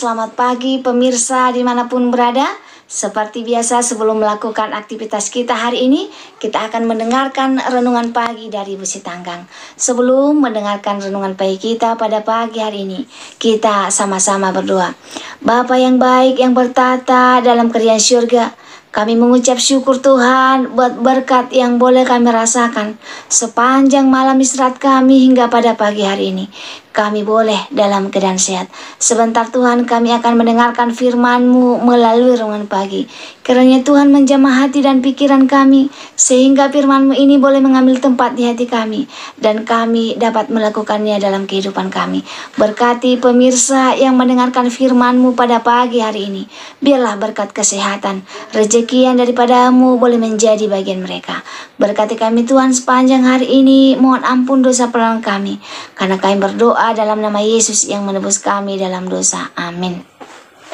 selamat pagi pemirsa dimanapun berada. Seperti biasa sebelum melakukan aktivitas kita hari ini, kita akan mendengarkan renungan pagi dari Busi Tanggang. Sebelum mendengarkan renungan pagi kita pada pagi hari ini, kita sama-sama berdoa. Bapa yang baik yang bertata dalam kerjaan syurga, kami mengucap syukur Tuhan buat berkat yang boleh kami rasakan sepanjang malam istirahat kami hingga pada pagi hari ini kami boleh dalam keadaan sehat. Sebentar Tuhan kami akan mendengarkan firman-Mu melalui renungan pagi. Kiranya Tuhan menjamah hati dan pikiran kami sehingga firman-Mu ini boleh mengambil tempat di hati kami dan kami dapat melakukannya dalam kehidupan kami. Berkati pemirsa yang mendengarkan firman-Mu pada pagi hari ini. Biarlah berkat kesehatan, rezeki yang daripadamu boleh menjadi bagian mereka. Berkati kami Tuhan sepanjang hari ini, mohon ampun dosa pelan kami karena kami berdoa Berdoa dalam nama Yesus yang menebus kami dalam dosa. Amin.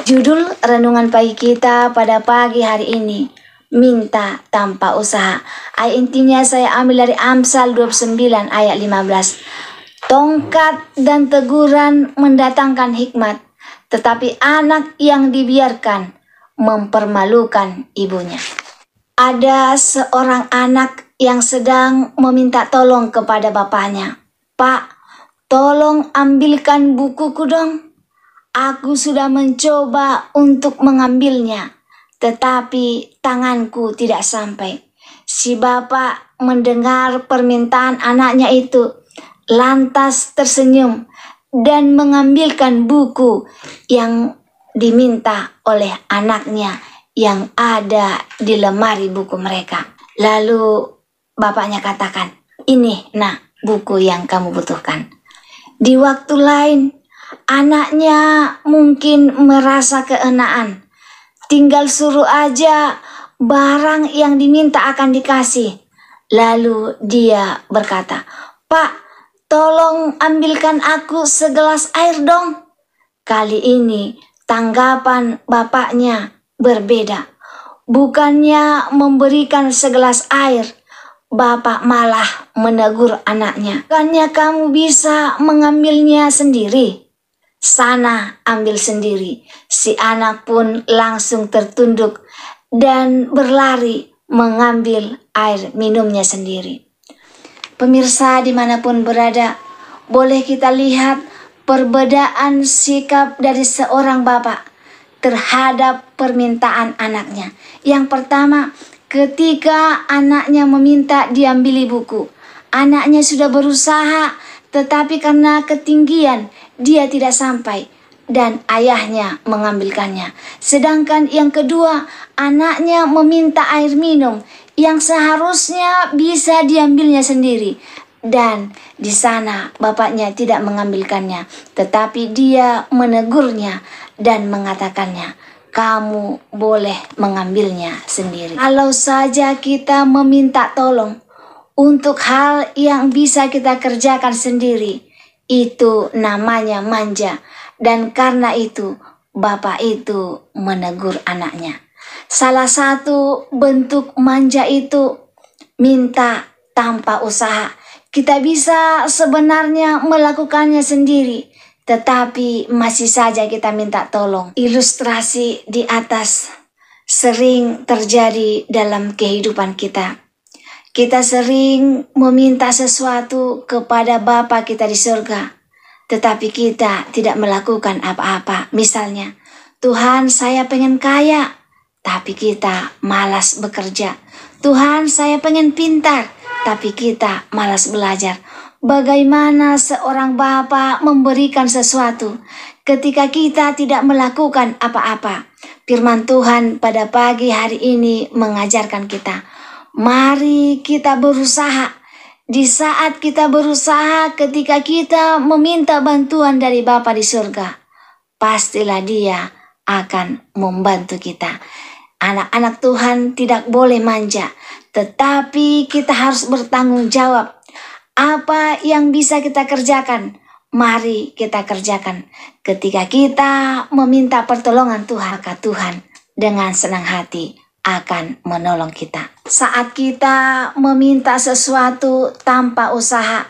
Judul renungan pagi kita pada pagi hari ini, minta tanpa usaha. Ayat intinya saya ambil dari Amsal 29 ayat 15. Tongkat dan teguran mendatangkan hikmat, tetapi anak yang dibiarkan mempermalukan ibunya. Ada seorang anak yang sedang meminta tolong kepada bapaknya. Pak, Tolong ambilkan bukuku dong. Aku sudah mencoba untuk mengambilnya, tetapi tanganku tidak sampai. Si bapak mendengar permintaan anaknya itu, lantas tersenyum dan mengambilkan buku yang diminta oleh anaknya yang ada di lemari buku mereka. Lalu bapaknya katakan, "Ini, nah, buku yang kamu butuhkan." Di waktu lain, anaknya mungkin merasa keenaan. Tinggal suruh aja barang yang diminta akan dikasih. Lalu dia berkata, Pak, tolong ambilkan aku segelas air dong. Kali ini tanggapan bapaknya berbeda. Bukannya memberikan segelas air, Bapak malah menegur anaknya. Bukannya kamu bisa mengambilnya sendiri? Sana ambil sendiri. Si anak pun langsung tertunduk dan berlari mengambil air minumnya sendiri. Pemirsa dimanapun berada, boleh kita lihat perbedaan sikap dari seorang bapak terhadap permintaan anaknya. Yang pertama, Ketika anaknya meminta diambili buku, anaknya sudah berusaha, tetapi karena ketinggian dia tidak sampai dan ayahnya mengambilkannya. Sedangkan yang kedua, anaknya meminta air minum yang seharusnya bisa diambilnya sendiri. Dan di sana bapaknya tidak mengambilkannya, tetapi dia menegurnya dan mengatakannya, kamu boleh mengambilnya sendiri. Kalau saja kita meminta tolong untuk hal yang bisa kita kerjakan sendiri, itu namanya manja. Dan karena itu, bapak itu menegur anaknya. Salah satu bentuk manja itu minta tanpa usaha. Kita bisa sebenarnya melakukannya sendiri, tetapi masih saja kita minta tolong. Ilustrasi di atas sering terjadi dalam kehidupan kita. Kita sering meminta sesuatu kepada Bapa kita di surga, tetapi kita tidak melakukan apa-apa. Misalnya, Tuhan, saya pengen kaya, tapi kita malas bekerja. Tuhan, saya pengen pintar, tapi kita malas belajar. Bagaimana seorang bapak memberikan sesuatu ketika kita tidak melakukan apa-apa? Firman Tuhan pada pagi hari ini mengajarkan kita, mari kita berusaha. Di saat kita berusaha ketika kita meminta bantuan dari Bapa di surga, pastilah dia akan membantu kita. Anak-anak Tuhan tidak boleh manja, tetapi kita harus bertanggung jawab apa yang bisa kita kerjakan? Mari kita kerjakan ketika kita meminta pertolongan Tuhan, maka Tuhan dengan senang hati akan menolong kita. Saat kita meminta sesuatu tanpa usaha,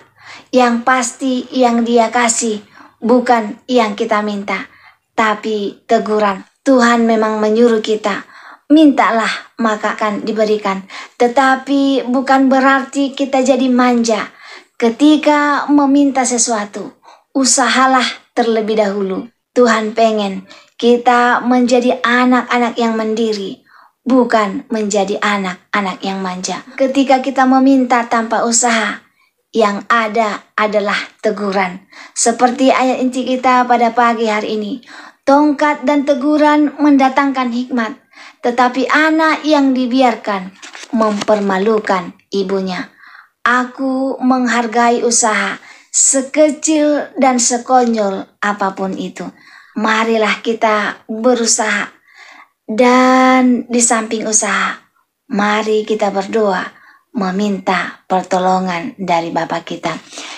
yang pasti yang Dia kasih bukan yang kita minta, tapi teguran. Tuhan memang menyuruh kita, mintalah maka akan diberikan. Tetapi bukan berarti kita jadi manja Ketika meminta sesuatu, usahalah terlebih dahulu. Tuhan pengen kita menjadi anak-anak yang mandiri, bukan menjadi anak-anak yang manja. Ketika kita meminta tanpa usaha, yang ada adalah teguran. Seperti ayat inti kita pada pagi hari ini, tongkat dan teguran mendatangkan hikmat, tetapi anak yang dibiarkan mempermalukan ibunya. Aku menghargai usaha sekecil dan sekonyol apapun itu. Marilah kita berusaha. Dan di samping usaha, mari kita berdoa meminta pertolongan dari Bapa kita.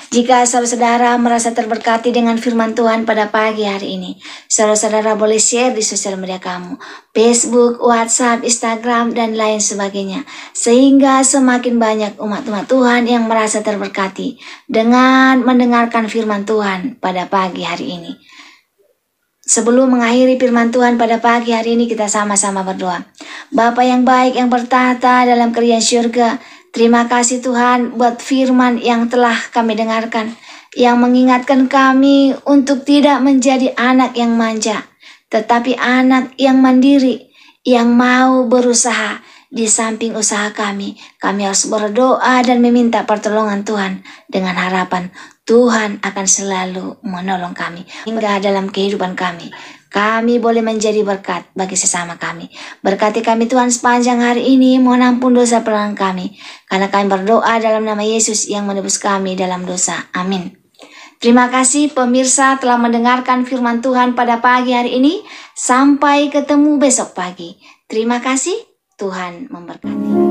Jika saudara-saudara merasa terberkati dengan firman Tuhan pada pagi hari ini, saudara-saudara boleh share di sosial media kamu, Facebook, WhatsApp, Instagram, dan lain sebagainya. Sehingga semakin banyak umat-umat Tuhan yang merasa terberkati dengan mendengarkan firman Tuhan pada pagi hari ini. Sebelum mengakhiri firman Tuhan pada pagi hari ini kita sama-sama berdoa. Bapa yang baik yang bertata dalam kerjaan syurga, Terima kasih Tuhan buat firman yang telah kami dengarkan, yang mengingatkan kami untuk tidak menjadi anak yang manja, tetapi anak yang mandiri, yang mau berusaha di samping usaha kami. Kami harus berdoa dan meminta pertolongan Tuhan dengan harapan Tuhan akan selalu menolong kami hingga dalam kehidupan kami. Kami boleh menjadi berkat bagi sesama kami. Berkati kami Tuhan sepanjang hari ini, mohon ampun dosa perang kami. Karena kami berdoa dalam nama Yesus yang menebus kami dalam dosa. Amin. Terima kasih pemirsa telah mendengarkan firman Tuhan pada pagi hari ini. Sampai ketemu besok pagi. Terima kasih, Tuhan memberkati.